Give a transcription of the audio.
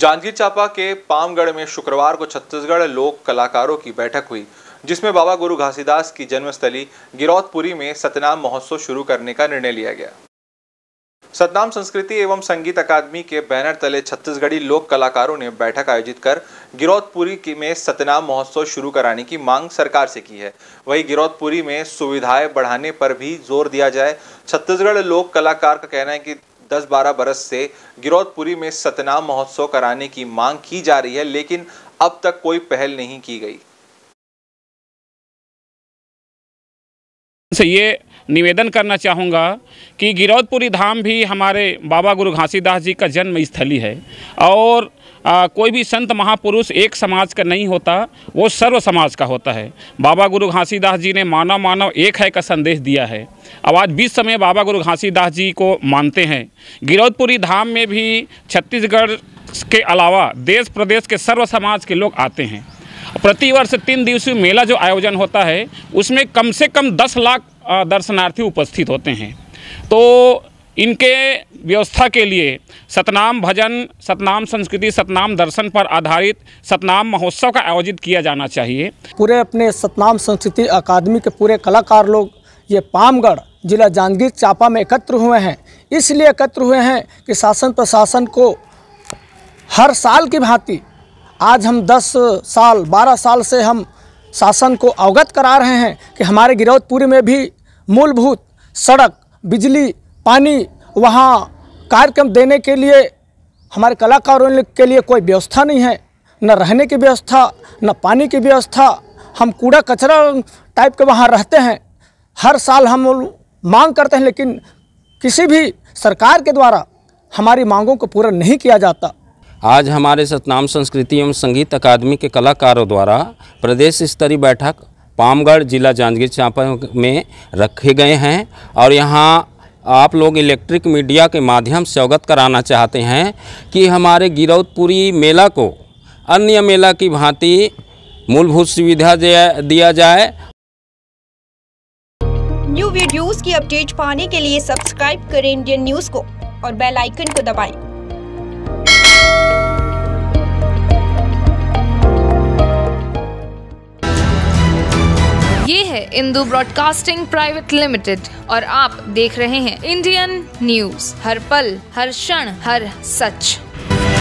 जांजगीर चांपा के पामगढ़ में शुक्रवार को छत्तीसगढ़ लोक कलाकारों की बैठक हुई जिसमें बाबा गुरु घासीदास की जन्मस्थली गिरौतपुरी में सतनाम महोत्सव शुरू करने का निर्णय लिया गया सतनाम संस्कृति एवं संगीत अकादमी के बैनर तले छत्तीसगढ़ी लोक कलाकारों ने बैठक आयोजित कर गिरौतपुरी में सतनाम महोत्सव शुरू कराने की मांग सरकार से की है वहीं गिरौतपुरी में सुविधाएं बढ़ाने पर भी जोर दिया जाए छत्तीसगढ़ लोक कलाकार का कहना है कि दस बारह बरस से गिरौदपुरी में सतना महोत्सव कराने की मांग की जा रही है लेकिन अब तक कोई पहल नहीं की गई से ये निवेदन करना चाहूँगा कि गिरौदपुरी धाम भी हमारे बाबा गुरु घासीदास जी का जन्म स्थली है और आ, कोई भी संत महापुरुष एक समाज का नहीं होता वो सर्व समाज का होता है बाबा गुरु घासीदास जी ने मानव मानव एक है का संदेश दिया है अब आज बीस समय बाबा गुरु घासीदास जी को मानते हैं गिरौदपुरी धाम में भी छत्तीसगढ़ के अलावा देश प्रदेश के सर्व समाज के लोग आते हैं प्रतिवर्ष तीन दिवसीय मेला जो आयोजन होता है उसमें कम से कम दस लाख दर्शनार्थी उपस्थित होते हैं तो इनके व्यवस्था के लिए सतनाम भजन सतनाम संस्कृति सतनाम दर्शन पर आधारित सतनाम महोत्सव का आयोजित किया जाना चाहिए पूरे अपने सतनाम संस्कृति अकादमी के पूरे कलाकार लोग ये पामगढ़ जिला जांजगीर चापा में एकत्र हुए हैं इसलिए एकत्र हुए हैं कि शासन प्रशासन को हर साल की भांति आज हम 10 साल 12 साल से हम शासन को अवगत करा रहे हैं कि हमारे गिरौदपुर में भी मूलभूत सड़क बिजली पानी वहाँ कार्यक्रम देने के लिए हमारे कलाकारों के लिए कोई व्यवस्था नहीं है न रहने की व्यवस्था न पानी की व्यवस्था हम कूड़ा कचरा टाइप के वहाँ रहते हैं हर साल हम मांग करते हैं लेकिन किसी भी सरकार के द्वारा हमारी मांगों को पूरा नहीं किया जाता आज हमारे सतनाम संस्कृति एवं संगीत अकादमी के कलाकारों द्वारा प्रदेश स्तरीय बैठक पामगढ़ जिला जांजगीर चांपा में रखे गए हैं और यहाँ आप लोग इलेक्ट्रिक मीडिया के माध्यम से अवगत कराना चाहते हैं कि हमारे गिरौदपुरी मेला को अन्य मेला की भांति मूलभूत सुविधा दिया जाए न्यू वीडियोस की अपडेट पाने के लिए सब्सक्राइब करें इंडियन न्यूज़ को और बेल आइकन को दबाएं। है इंदू ब्रॉडकास्टिंग प्राइवेट लिमिटेड और आप देख रहे हैं इंडियन न्यूज हर पल हर क्षण हर सच